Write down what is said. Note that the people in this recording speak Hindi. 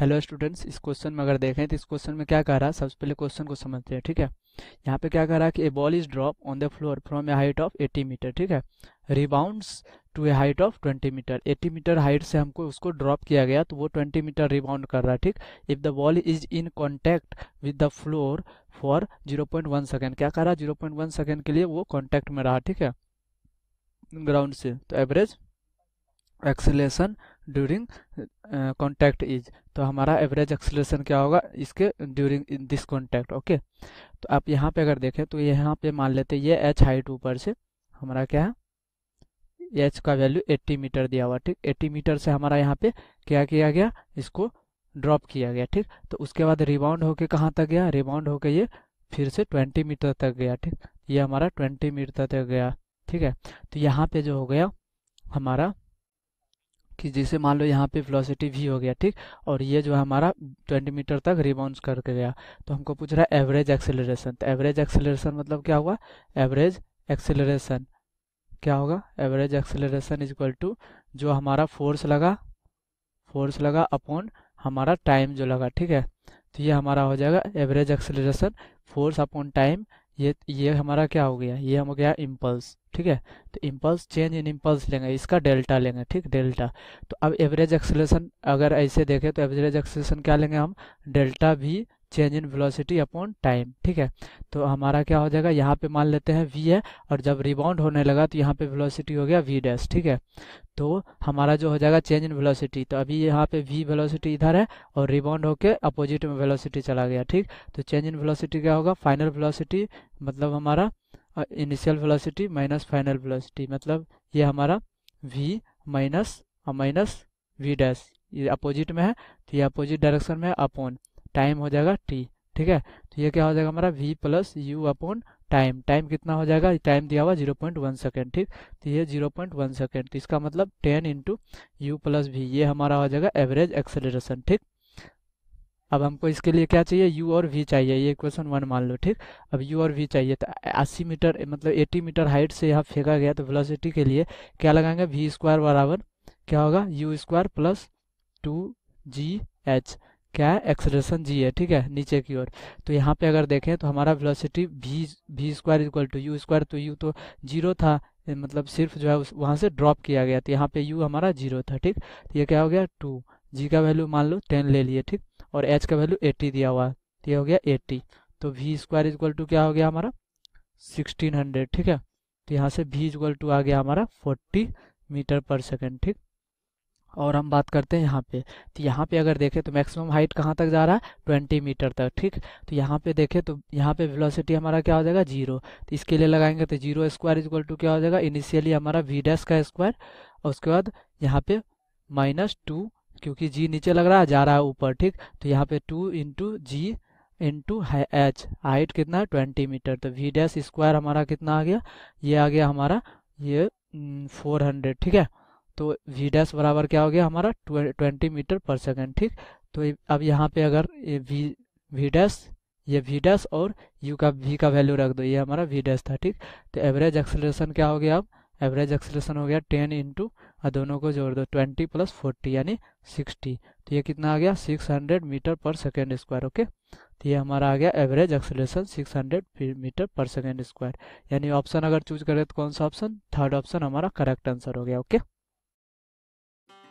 हेलो स्टूडेंट्स इस क्वेश्चन में अगर देखें तो इस क्वेश्चन में क्या कह रहा है सबसे पहले क्वेश्चन को समझते हैं ठीक है यहाँ पे क्या कह रहा है कि a ball is drop on the floor from a height of 80 metre ठीक है rebounds to a height of 20 metre 80 metre height से हमको उसको ड्रॉप किया गया तो वो 20 मीटर रिबाउंड कर रहा है ठीक if the ball is in contact with the floor for zero second क्या कह रहा है जीरो सेकेंड के लिए वो कॉन्टैक्ट में रहा ठीक है ग्राउंड से तो average acceleration during contact is तो हमारा एवरेज एक्सलेशन क्या होगा इसके ड्यूरिंग दिस कॉन्टैक्ट ओके तो आप यहाँ पे अगर देखें तो यहाँ पे मान लेते हैं ये एच हाइट ऊपर से हमारा क्या है एच का वैल्यू 80 मीटर दिया हुआ ठीक 80 मीटर से हमारा यहाँ पे क्या किया गया इसको ड्रॉप किया गया ठीक तो उसके बाद रिबाउंड होके कहाँ तक गया रिबाउंड होके ये फिर से ट्वेंटी मीटर तक गया ठीक ये हमारा ट्वेंटी मीटर तक गया ठीक है तो यहाँ पे जो हो गया हमारा कि जैसे मान लो यहाँ पे वेलोसिटी भी हो गया ठीक और ये जो है हमारा 20 मीटर तक रिबाउंस करके गया तो हमको पूछ रहा है एवरेज एक्सेलरेशन तो एवरेज एक्सेलरेशन मतलब क्या हुआ एवरेज एक्सेलरेशन क्या होगा average acceleration is equal to जो हमारा फोर्स लगा फोर्स लगा अपॉन हमारा टाइम जो लगा ठीक है तो ये हमारा हो जाएगा average acceleration force upon time ये ये हमारा क्या हो गया ये हो गया इम्पल्स ठीक है तो इम्पल्स चेंज इन इम्पल्स लेंगे इसका डेल्टा लेंगे ठीक डेल्टा तो अब एवरेज एक्सलेशन अगर ऐसे देखें तो एवरेज एक्सलेशन क्या लेंगे हम डेल्टा भी change in velocity upon time ठीक है तो हमारा क्या हो जाएगा यहाँ पे मान लेते हैं वी है और जब रिबाउंड होने लगा तो यहाँ पे वेलोसिटी हो गया वी डैश ठीक है तो हमारा जो हो जाएगा चेंज इन वेलोसिटी तो अभी यहाँ पे वी वेलोसिटी इधर है और रिबाउंड होके अपोजिट में वेलोसिटी चला गया ठीक तो चेंज इन वेलोसिटी क्या होगा फाइनल वेलोसिटी मतलब हमारा initial velocity minus final velocity मतलब ये हमारा V minus minus V dash ये अपोजिट में है तो ये अपोजिट डायरेक्शन में है अपोन टाइम हो जाएगा टी ठीक है तो ये क्या हो जाएगा हमारा V plus U upon time time कितना हो जाएगा टाइम दिया हुआ जीरो पॉइंट वन सेकेंड ठीक तो ये जीरो पॉइंट वन सेकेंड तो इसका मतलब ten into U plus V ये हमारा हो जाएगा एवरेज एक्सेलरेशन ठीक अब हमको इसके लिए क्या चाहिए यू और वी चाहिए ये क्वेश्चन वन मान लो ठीक अब यू और वी चाहिए तो अस्सी मीटर मतलब एटी मीटर हाइट से यहाँ फेंका गया तो वेलोसिटी के लिए क्या लगाएंगे वी स्क्वायर बराबर क्या होगा U square plus two G H क्या है एक्सलेशन जी है ठीक है नीचे की ओर तो यहाँ पे अगर देखें तो हमारा velocity V V square equal to U square तो यू तो जीरो था मतलब सिर्फ जो है उस वहाँ से ड्रॉप किया गया तो यहाँ पे यू हमारा जीरो था ठीक तो ये क्या हो गया टू जी का वैल्यू मान लो टेन ले लिए ठीक और एच का वैल्यू एट्टी दिया हुआ तो ये हो गया एट्टी तो वी स्क्वायर इक्वल टू क्या हो गया हमारा सिक्सटीन हंड्रेड ठीक है तो यहाँ से वी इक्वल टू आ गया हमारा फोर्टी मीटर पर सेकेंड ठीक और हम बात करते हैं यहाँ पे तो यहाँ पे अगर देखें तो मैक्सिमम हाइट कहाँ तक जा रहा है ट्वेंटी मीटर तक ठीक तो यहाँ पे देखें तो यहाँ पे वेलोसिटी हमारा क्या हो जाएगा जीरो तो इसके लिए लगाएंगे तो जीरो स्क्वायर इक्वल टू क्या हो जाएगा इनिशियली हमारा वी डैस का स्क्वायर और उसके बाद यहाँ पे माइनस टू क्योंकि जी नीचे लग रहा है जा रहा है ऊपर ठीक तो यहाँ पे two into G into H height कितना है ट्वेंटी मीटर तो वी डैस स्क्वायर हमारा कितना आ गया ये आ गया हमारा ये फोर mm, हंड्रेड ठीक है तो वी डैश बराबर क्या हो गया हमारा ट्वेंटी मीटर पर सेकेंड ठीक तो अब यहाँ पे अगर ये वी वी डैश ये वी डैश और यू का वी का वैल्यू रख दो ये हमारा वी डैश था ठीक तो एवरेज एक्सलेशन क्या हो गया अब एवरेज एक्सलेशन हो गया टेन इंटू और दोनों को जोड़ दो ट्वेंटी प्लस फोर्टी यानी सिक्सटी तो ये कितना आ गया six hundred metre per second square okay तो ये हमारा आ गया average acceleration six hundred metre per second square यानी ऑप्शन अगर चूज करें तो कौन सा ऑप्शन थर्ड ऑप्शन हमारा करेक्ट आंसर हो गया ओके